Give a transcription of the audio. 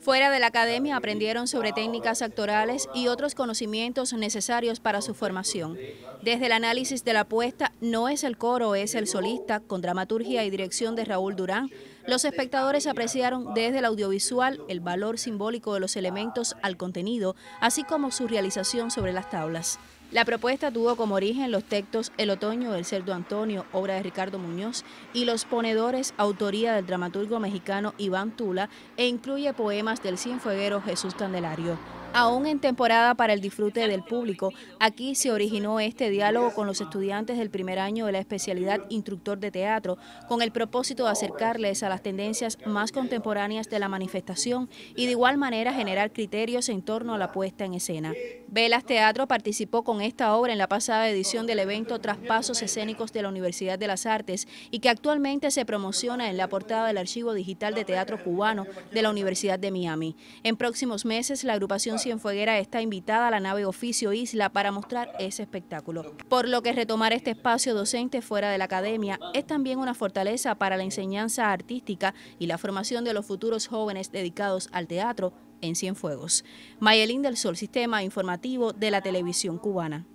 Fuera de la academia aprendieron sobre técnicas actorales y otros conocimientos necesarios para su formación. Desde el análisis de la apuesta no es el coro, es el solista, con dramaturgia y dirección de Raúl Durán, los espectadores apreciaron desde el audiovisual el valor simbólico de los elementos al contenido, así como su realización sobre las tablas. La propuesta tuvo como origen los textos El otoño del cerdo Antonio, obra de Ricardo Muñoz, y Los ponedores, autoría del dramaturgo mexicano Iván Tula, e incluye poemas del cienfueguero Jesús Candelario. Aún en temporada para el disfrute del público, aquí se originó este diálogo con los estudiantes del primer año de la especialidad instructor de teatro, con el propósito de acercarles a las tendencias más contemporáneas de la manifestación y de igual manera generar criterios en torno a la puesta en escena. Velas Teatro participó con esta obra en la pasada edición del evento Traspasos Escénicos de la Universidad de las Artes y que actualmente se promociona en la portada del Archivo Digital de Teatro Cubano de la Universidad de Miami. En próximos meses, la agrupación Cienfueguera está invitada a la nave Oficio Isla para mostrar ese espectáculo. Por lo que retomar este espacio docente fuera de la academia es también una fortaleza para la enseñanza artística y la formación de los futuros jóvenes dedicados al teatro en Cienfuegos. Mayelín del Sol, Sistema Informativo de la Televisión Cubana.